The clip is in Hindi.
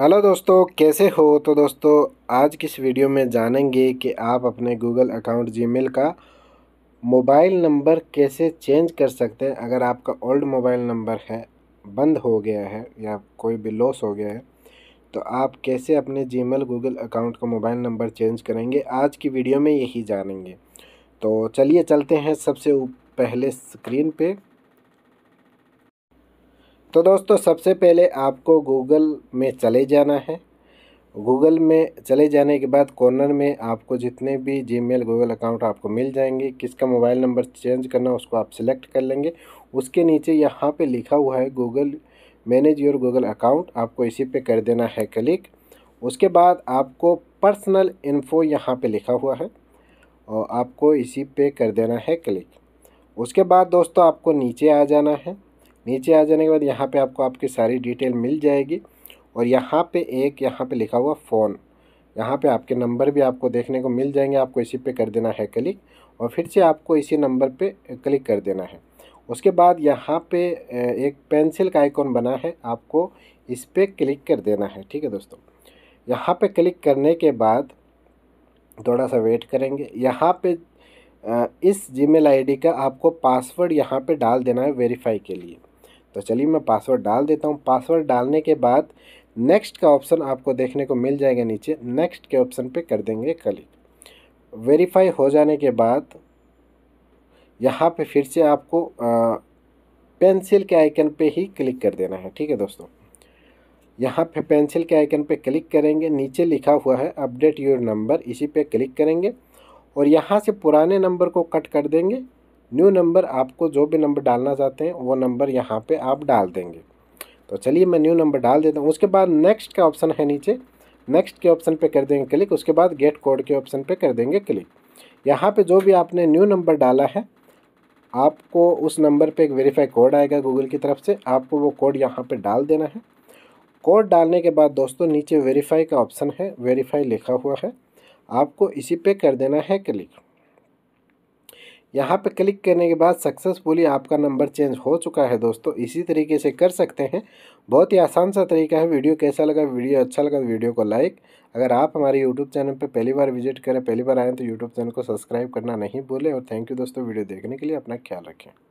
हेलो दोस्तों कैसे हो तो दोस्तों आज की इस वीडियो में जानेंगे कि आप अपने गूगल अकाउंट जीमेल का मोबाइल नंबर कैसे चेंज कर सकते हैं अगर आपका ओल्ड मोबाइल नंबर है बंद हो गया है या कोई भी लॉस हो गया है तो आप कैसे अपने जीमेल गूगल अकाउंट का मोबाइल नंबर चेंज करेंगे आज की वीडियो में यही जानेंगे तो चलिए चलते हैं सबसे पहले स्क्रीन पे तो दोस्तों सबसे पहले आपको गूगल में चले जाना है गूगल में चले जाने के बाद कॉर्नर में आपको जितने भी जी मेल गूगल अकाउंट आपको मिल जाएंगे किसका मोबाइल नंबर चेंज करना उसको आप सिलेक्ट कर लेंगे उसके नीचे यहाँ पे लिखा हुआ है Google manage your Google account आपको इसी पे कर देना है क्लिक उसके बाद आपको पर्सनल इन्फो यहाँ पे लिखा हुआ है और आपको इसी पे कर देना है क्लिक उसके बाद दोस्तों आपको नीचे आ जाना है नीचे आ जाने के बाद यहाँ पे आपको आपकी सारी डिटेल मिल जाएगी और यहाँ पे एक यहाँ पे लिखा हुआ फ़ोन यहाँ पे आपके नंबर भी आपको देखने को मिल जाएंगे आपको इसी पे कर देना है क्लिक और फिर से आपको इसी नंबर पे क्लिक कर देना है उसके बाद यहाँ पे एक पेंसिल का आइकॉन बना है आपको इस पर क्लिक कर देना है ठीक है दोस्तों यहाँ पर क्लिक करने के बाद थोड़ा सा वेट करेंगे यहाँ पर इस जीमेल आईडी का आपको पासवर्ड यहाँ पे डाल देना है वेरीफाई के लिए तो चलिए मैं पासवर्ड डाल देता हूँ पासवर्ड डालने के बाद नेक्स्ट का ऑप्शन आपको देखने को मिल जाएगा नीचे नेक्स्ट के ऑप्शन पे कर देंगे क्लिक वेरीफाई हो जाने के बाद यहाँ पे फिर से आपको पेंसिल के आइकन पे ही क्लिक कर देना है ठीक है दोस्तों यहाँ पे पेंसिल के आइकन पे क्लिक करेंगे नीचे लिखा हुआ है अपडेट योर नंबर इसी पे क्लिक करेंगे और यहाँ से पुराने नंबर को कट कर देंगे न्यू नंबर आपको जो भी नंबर डालना चाहते हैं वो नंबर यहाँ पे आप डाल देंगे तो चलिए मैं न्यू नंबर डाल देता हूँ उसके बाद नेक्स्ट का ऑप्शन है नीचे नेक्स्ट के ऑप्शन पे कर देंगे क्लिक उसके बाद गेट कोड के ऑप्शन पे कर देंगे क्लिक यहाँ पे जो भी आपने न्यू नंबर डाला है आपको उस नंबर पे एक वेरीफाई कोड आएगा गूगल की तरफ से आपको वो कोड यहाँ पे डाल देना है कोड डालने के बाद दोस्तों नीचे वेरीफाई का ऑप्शन है वेरीफाई लिखा हुआ है आपको इसी पे कर देना है क्लिक यहाँ पे क्लिक करने के बाद सक्सेसफुली आपका नंबर चेंज हो चुका है दोस्तों इसी तरीके से कर सकते हैं बहुत ही आसान सा तरीका है वीडियो कैसा लगा वीडियो अच्छा लगा तो वीडियो को लाइक अगर आप हमारे यूट्यूब चैनल पर पहली बार विजिट करें पहली बार आएँ तो यूट्यूब चैनल को सब्सक्राइब करना नहीं भूलें और थैंक यू दोस्तों वीडियो देखने के लिए अपना ख्याल रखें